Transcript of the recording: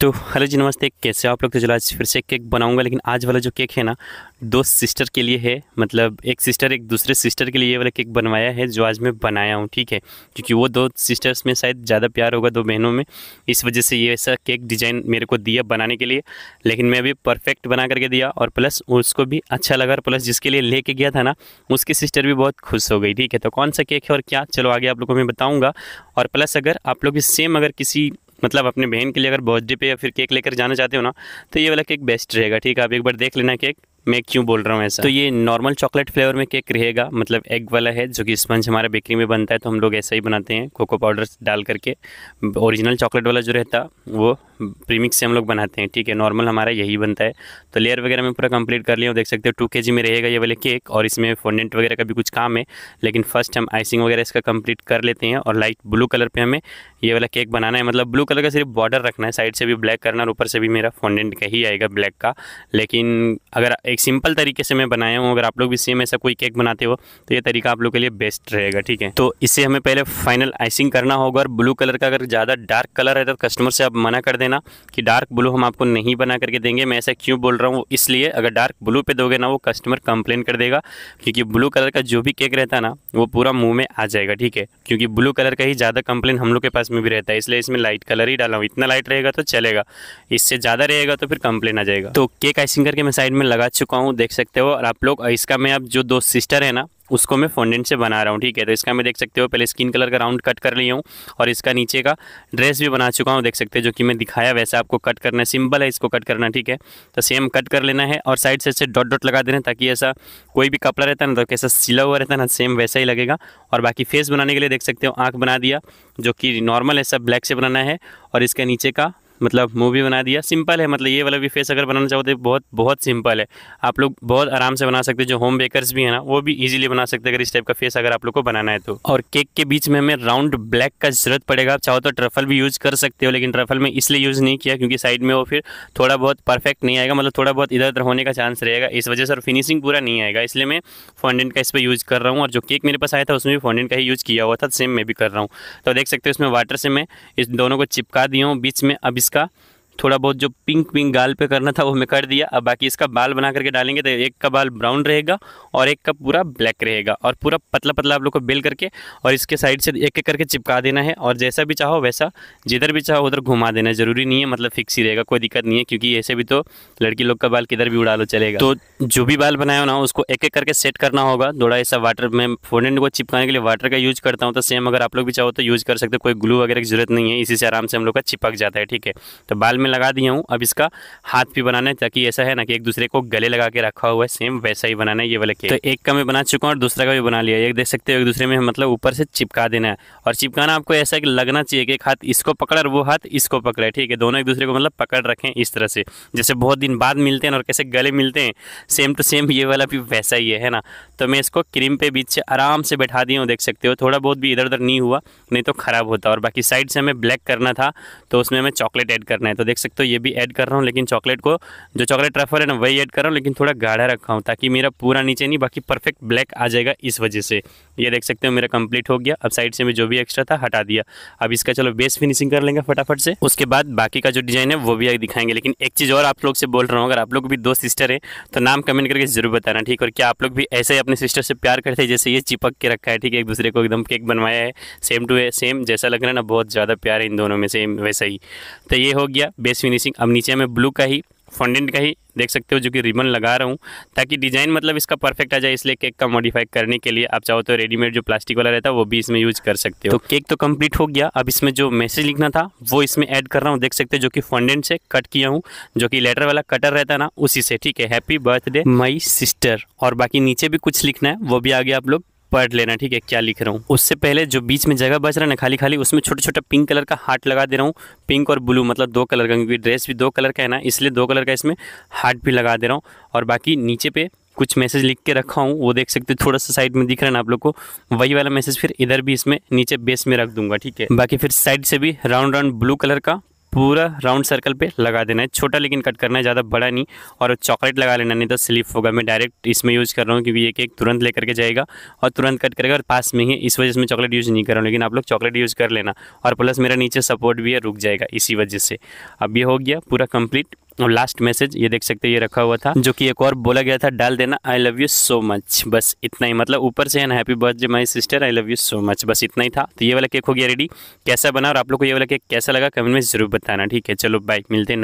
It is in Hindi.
तो हेलो जी नमस्ते कैसे आप लोग तो चलो आज फिर से केक बनाऊंगा लेकिन आज वाला जो केक है ना दो सिस्टर के लिए है मतलब एक सिस्टर एक दूसरे सिस्टर के लिए ये वाला केक बनवाया है जो आज मैं बनाया हूँ ठीक है क्योंकि वो दो सिस्टर्स में शायद ज़्यादा प्यार होगा दो बहनों में इस वजह से ये ऐसा केक डिज़ाइन मेरे को दिया बनाने के लिए लेकिन मैं अभी परफेक्ट बना करके दिया और प्लस उसको भी अच्छा लगा और प्लस जिसके लिए लेके गया था ना उसकी सिस्टर भी बहुत खुश हो गई ठीक है तो कौन सा केक है और क्या चलो आगे आप लोग को मैं बताऊँगा और प्लस अगर आप लोग भी सेम अगर किसी मतलब अपने बहन के लिए अगर बर्थडे पे या फिर केक लेकर जाना चाहते हो ना तो ये वाला केक बेस्ट रहेगा ठीक है आप एक बार देख लेना केक मैं क्यों बोल रहा हूँ ऐसा तो ये नॉर्मल चॉकलेट फ्लेवर में केक रहेगा मतलब एग वाला है जो कि स्पंज हमारे बेकरी में बनता है तो हम लोग ऐसा ही बनाते हैं कोको पाउडर डाल करके ओरिजिनल चॉकलेट वाला जो रहता वो प्रीमिक्स से हम लोग बनाते हैं ठीक है नॉर्मल हमारा यही बनता है तो लेयर वगैरह में पूरा कंप्लीट कर लिया हूँ देख सकते हो टू के में रहेगा ये वाले केक और इसमें फोनडेंट वगैरह का भी कुछ काम है लेकिन फर्स्ट हम आइसिंग वगैरह इसका कंप्लीट कर लेते हैं और लाइट ब्लू कलर पर हमें ये वाला केक बनाना है मतलब ब्लू कलर का सिर्फ बॉर्डर रखना है साइड से भी ब्लैक करना और ऊपर से भी मेरा फोनडेंट का ही आएगा ब्लैक का लेकिन अगर एक सिंपल तरीके से मैं बनाया हूँ अगर आप लोग भी सेम ऐसा कोई केक बनाते हो तो ये तरीका आप लोग के लिए बेस्ट रहेगा ठीक है तो इससे हमें पहले फाइनल आइसिंग करना होगा और ब्लू कलर का अगर ज़्यादा डार्क कलर है तो कस्टमर से आप मना कर देना कि डार्क ब्लू हम आपको नहीं बना करके देंगे मैं ऐसा क्यों बोल रहा हूँ इसलिए अगर डार्क ब्लू पे दोगे ना वो कस्टमर कंप्लेन कर देगा क्योंकि ब्लू कलर का जो भी केक रहता है ना वो पूरा मुंह में आ जाएगा ठीक है क्योंकि ब्लू कलर का ही ज़्यादा कंप्लेन हम लोग के पास में भी रहता है इसलिए इसमें लाइट कलर ही डाला हूँ इतना लाइट रहेगा तो चलेगा इससे ज़्यादा रहेगा तो फिर कंप्लेन आ जाएगा तो केक आइसिंग करके मैं साइड में लगा चुका हूँ देख सकते हो और आप लोग इसका मैं अब जो दो सिस्टर है ना उसको मैं फोनडेंट से बना रहा हूँ ठीक है तो इसका मैं देख सकते हो पहले स्किन कलर का राउंड कट कर लिया हूँ और इसका नीचे का ड्रेस भी बना चुका हूँ देख सकते हो जो कि मैं दिखाया वैसे आपको कट करना है सिंपल है इसको कट करना ठीक है तो सेम कट कर लेना है और साइड से ऐसे डॉट डॉट लगा देना ताकि ऐसा कोई भी कपड़ा रहता है ना तो कैसा सिला हुआ रहता है ना सेम वैसा ही लगेगा और बाकी फेस बनाने के लिए देख सकते हो आँख बना दिया जो कि नॉर्मल ऐसा ब्लैक से बनाना है और इसके नीचे का मतलब मूवी बना दिया सिंपल है मतलब ये वाला भी फेस अगर बनाना चाहो तो बहुत बहुत सिंपल है आप लोग बहुत आराम से बना सकते हैं जो होम बेकर्स भी है ना वो भी इजीली बना सकते हैं अगर इस टाइप का फेस अगर आप लोग को बनाना है तो और केक के बीच में हमें राउंड ब्लैक का जरूरत पड़ेगा आप चाहो तो ट्रफल भी यूज़ कर सकते हो लेकिन ट्रफल में इसलिए यूज़ नहीं किया क्योंकि साइड में वो फिर थोड़ा बहुत परफेक्ट नहीं आएगा मतलब थोड़ा बहुत इधर उधर होने का चांस रहेगा इस वजह से और फिनिशिंग पूरा नहीं आएगा इसलिए मैं फॉन्डेंट का इस पर यूज़ कर रहा हूँ और जो केक मेरे पास आया था उसमें भी फॉन्डेंट का ही यूज़ किया हुआ था सेम मैं भी कर रहा हूँ तो देख सकते हो इसमें वाटर से मैं इस दोनों को चिपका दिया हूँ बीच में अब ласка. थोड़ा बहुत जो पिंक पिंक गाल पे करना था वो हमें कर दिया अब बाकी इसका बाल बना करके डालेंगे तो एक का बाल ब्राउन रहेगा और एक का पूरा ब्लैक रहेगा और पूरा पतला पतला आप लोग को बेल करके और इसके साइड से एक एक करके चिपका देना है और जैसा भी चाहो वैसा जिधर भी चाहो उधर घुमा देना ज़रूरी नहीं है मतलब फिक्स ही रहेगा कोई दिक्कत नहीं है क्योंकि ऐसे भी तो लड़की लोग का बाल किधर भी उड़ा लो चलेगा तो जो भी बाल बनाया ना उसको एक एक करके सेट करना होगा थोड़ा ऐसा वाटर मैं फोन को चिपकाने के लिए वाटर का यूज़ करता हूँ तो सेम अगर आप लोग भी चाहो तो यूज़ कर सकते कोई ग्लू वगैरह की जरूरत नहीं है इसी से आराम से हम लोग का चिपक जाता है ठीक है तो बाल में लगा दिया हूँ अब इसका हाथ भी बनाना है ताकि ऐसा है ना कि एक दूसरे को गले लगा के रखा हुआ है सेम वैसा ही बनाना है ये वाले केक तो एक का मैं बना चुका हूँ और दूसरा का भी बना लिया एक देख सकते हो एक दूसरे में मतलब ऊपर से चिपका देना है और चिपकाना आपको ऐसा है कि लगना चाहिए कि एक हाथ इसको पकड़ और वो हाथ इसको पकड़े ठीक है दोनों एक दूसरे को मतलब पकड़ रखें इस तरह से जैसे बहुत दिन बाद मिलते हैं और कैसे गले मिलते हैं सेम टू सेम ये वाला भी वैसा ही है ना तो मैं इसको क्रीम पे बीच से आराम से बैठा दिया हूँ देख सकते हो थोड़ा बहुत भी इधर उधर नहीं हुआ नहीं तो ख़राब होता और बाकी साइड से हमें ब्लैक करना था तो उसमें हमें चॉकलेट ऐड करना है तो देख सकते हो ये भी ऐड कर रहा हूँ लेकिन चॉकलेट को जो चॉकलेट ट्रफल है ना वही ऐड कर रहा हूँ लेकिन थोड़ा गाढ़ा रखा हूँ ताकि मेरा पूरा नीचे नहीं बाकी परफेक्ट ब्लैक आ जाएगा इस वजह से ये देख सकते हो मेरा कंप्लीट हो गया अब साइड से मैं जो भी एक्स्ट्रा था हटा दिया अब इसका चलो बेस फिनिशिंग कर लेंगे फटाफट से उसके बाद बाकी का जो डिज़ाइन है वो भी दिखाएंगे लेकिन एक चीज़ और आप लोग से बोल रहा हूँ अगर आप लोग भी दो सिस्टर है तो नाम कमेंट करके जरूर बताना ठीक और क्या आप लोग भी ऐसे ही अपने सिस्टर से प्यार करते हैं जैसे ये चिपक के रखा है ठीक है एक दूसरे को एकदम केक बनवाया है सेम टू सेम जैसा लग रहा है ना बहुत ज़्यादा प्यार है इन दोनों में सेम वैसा ही तो ये हो गया बेस फिनिशिंग अब नीचे में ब्लू का ही फंडेंट का ही देख सकते हो जो कि रिबन लगा रहा हूँ ताकि डिज़ाइन मतलब इसका परफेक्ट आ जाए इसलिए केक का मॉडिफाई करने के लिए आप चाहो तो रेडीमेड जो प्लास्टिक वाला रहता है वो भी इसमें यूज कर सकते हो तो केक तो कंप्लीट हो गया अब इसमें जो मैसेज लिखना था वो इसमें ऐड कर रहा हूँ देख सकते हो जो कि फंडेंट से कट किया हूँ जो कि लेटर वाला कटर रहता ना उसी से ठीक है हैप्पी बर्थडे माई सिस्टर और बाकी नीचे भी कुछ लिखना है वो भी आगे आप लोग पढ़ लेना ठीक है क्या लिख रहा हूँ उससे पहले जो बीच में जगह बच रहा है ना खाली खाली उसमें छोटा छोटा पिंक कलर का हार्ट लगा दे रहा हूँ पिंक और ब्लू मतलब दो कलर का क्योंकि ड्रेस भी दो कलर का है ना इसलिए दो कलर का इसमें हार्ट भी लगा दे रहा हूँ और बाकी नीचे पे कुछ मैसेज लिख के रखा हूँ वो देख सकते हो थोड़ा सा साइड में दिख रहा है ना आप लोग को वही वाला मैसेज फिर इधर भी इसमें नीचे बेस में रख दूंगा ठीक है बाकी फिर साइड से भी राउंड राउंड ब्लू कलर का पूरा राउंड सर्कल पे लगा देना है छोटा लेकिन कट करना है ज़्यादा बड़ा नहीं और चॉकलेट लगा लेना नहीं तो स्लिप होगा मैं डायरेक्ट इसमें यूज़ कर रहा हूँ क्योंकि ये केक तुरंत लेकर के जाएगा और तुरंत कट करेगा और पास में ही इस वजह से मैं चॉकलेट यूज़ नहीं कर रहा हूँ लेकिन आप लोग चॉकलेट यूज़ कर लेना और प्लस मेरा नीचे सपोर्ट भी है रुक जाएगा इसी वजह से अब ये हो गया पूरा कम्प्लीट और लास्ट मैसेज ये देख सकते हैं ये रखा हुआ था जो कि एक और बोला गया था डाल देना I love you so much बस इतना ही मतलब ऊपर से है ना happy birthday my sister I love you so much बस इतना ही था तो ये वाला केक हो गया रेडी कैसा बना और आप लोग को ये वाला केक कैसा लगा कमेंट में जरूर बताना ठीक है चलो बाइक मिलते हैं